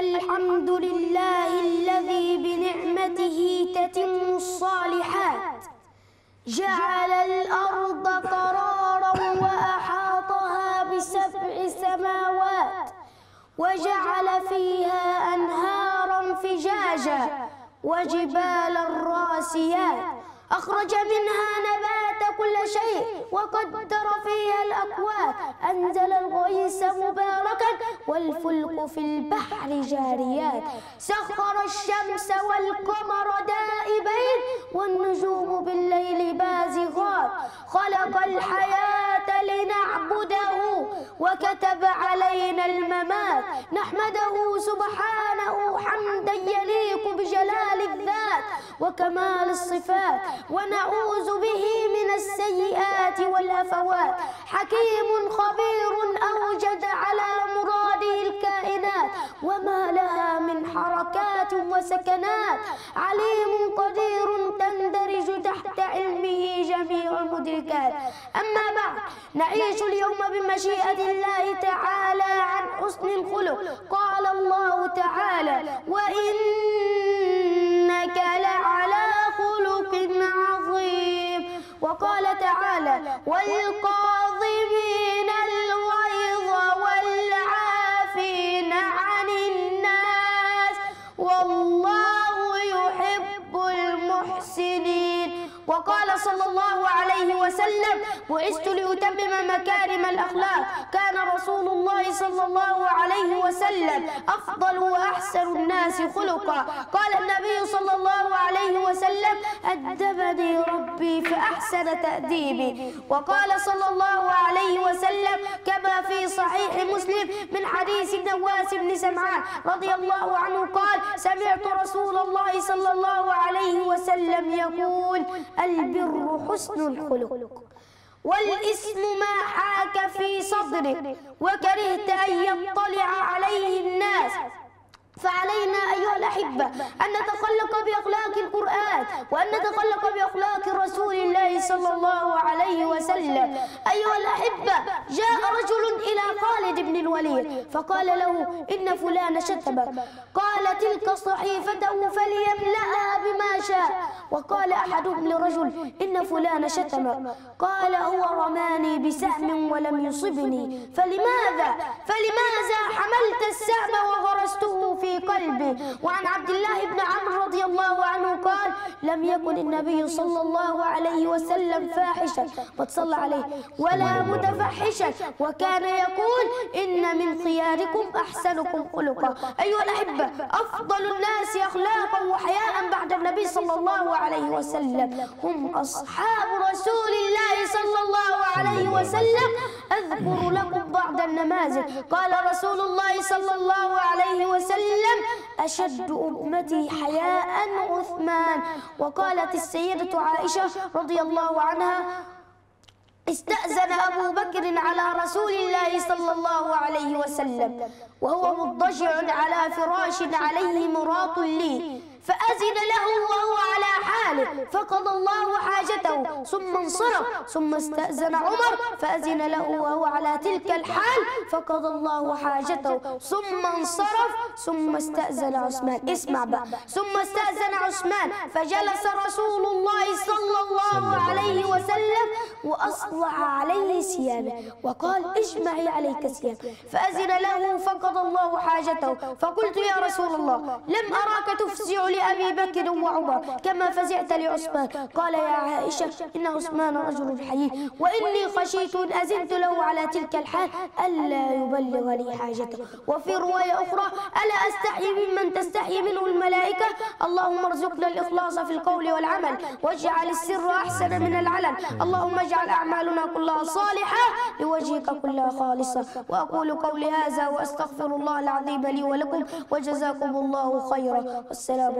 الحمد لله الذي بنعمته تتم الصالحات جعل الأرض قرارا وأحاطها بسبع سماوات وجعل فيها أنهارا فجاجا وجبالا راسيات أخرج منها نبات مات كل شيء وقدر فيها الأكوات أنزل الغيث مباركا والفلك في البحر جاريات سخر الشمس والقمر دائبين والنجوم بالليل بازغات خلق الحياة لنعبده وكتب علينا الممات نحمده سبحانه حمدا يليق بجلال الذات وكمال الصفات ونعوذ به السيئات والهفوات حكيم خبير أوجد على مراده الكائنات وما لها من حركات وسكنات عليم قدير تندرج تحت علمه جميع المدركات أما بعد نعيش اليوم بمشيئة الله تعالى عن حسن الخلق قال الله تعالى وإن والقاظمين الغيظ والعافين عن الناس والله يحب المحسنين وقال صلى الله عليه وسلم بعثت لأتمم مكارم الأخلاق كان رسول الله صلى الله عليه وسلم أفضل وأحسن الناس خلقا قال النبي صلى الله عليه وسلم أدبني ربي أحسن تأديبي وقال صلى الله عليه وسلم كما في صحيح مسلم من حديث نواس بن سمعان رضي الله عنه قال سمعت رسول الله صلى الله عليه وسلم يقول البر حسن الخلق والاسم ما حاك في صدرك وكرهت أن يطلع عليه الناس فعلينا أيها الأحبة أن نتخلق بأخلاق القرآن وأن نتخلق بأخلاق رسول الله صلى الله عليه وسلم أيها الأحبة جاء رجل إلى خالد بن الوليد فقال له إن فلان شتمك قال تلك صحيفته فليملأها بما شاء وقال أحدهم لرجل إن فلان شتمك قال هو رماني بسهم ولم يصبني فلماذا فلماذا حملت السهم وغرسته قلبي وعن عبد الله بن عمرو رضي الله عنه قال لم يكن النبي صلى الله عليه وسلم فاحشا قد صلى عليه ولا متفحشا وكان يقول إن من خياركم أحسنكم خلقا أيها الأحبة أفضل الناس أخلاقا وحياء بعد النبي صلى الله عليه وسلم هم أصحاب رسول الله صلى الله عليه وسلم أذكر لكم بعض النماذج قال رسول الله صلى الله عليه وسلم أشد أمتي حياء عثمان وقالت السيدة عائشة رضي الله عنها استأذن أبو بكر على رسول الله صلى الله عليه وسلم وهو مضجع على فراش عليه مراط لي فأذن له وهو على حاله فقضى الله حاجته ثم انصرف ثم استأذن عمر فأذن له وهو على تلك الحال فقضى الله حاجته ثم انصرف ثم استأذن عثمان اسمع بقى ثم استأذن عثمان فجلس رسول الله صلى الله عليه وسلم وأصلع عليه ثيابه وقال اجمعي عليك ثيابك فأذن له فقضى الله حاجته فقلت يا رسول الله لم أراك تفزعني لأبي بكر وعمر كما فزعت لعثمان قال يا عائشة إن عثمان رجل حي وإني خشيت إن أزنت له على تلك الحال ألا يبلغ لي حاجته وفي رواية أخرى ألا أستحي ممن تستحي منه الملائكة اللهم ارزقنا الإخلاص في القول والعمل واجعل السر أحسن من العلن اللهم اجعل أعمالنا كلها صالحة لوجهك كلها خالصة وأقول قولي هذا وأستغفر الله العظيم لي ولكم وجزاكم الله خيرا والسلام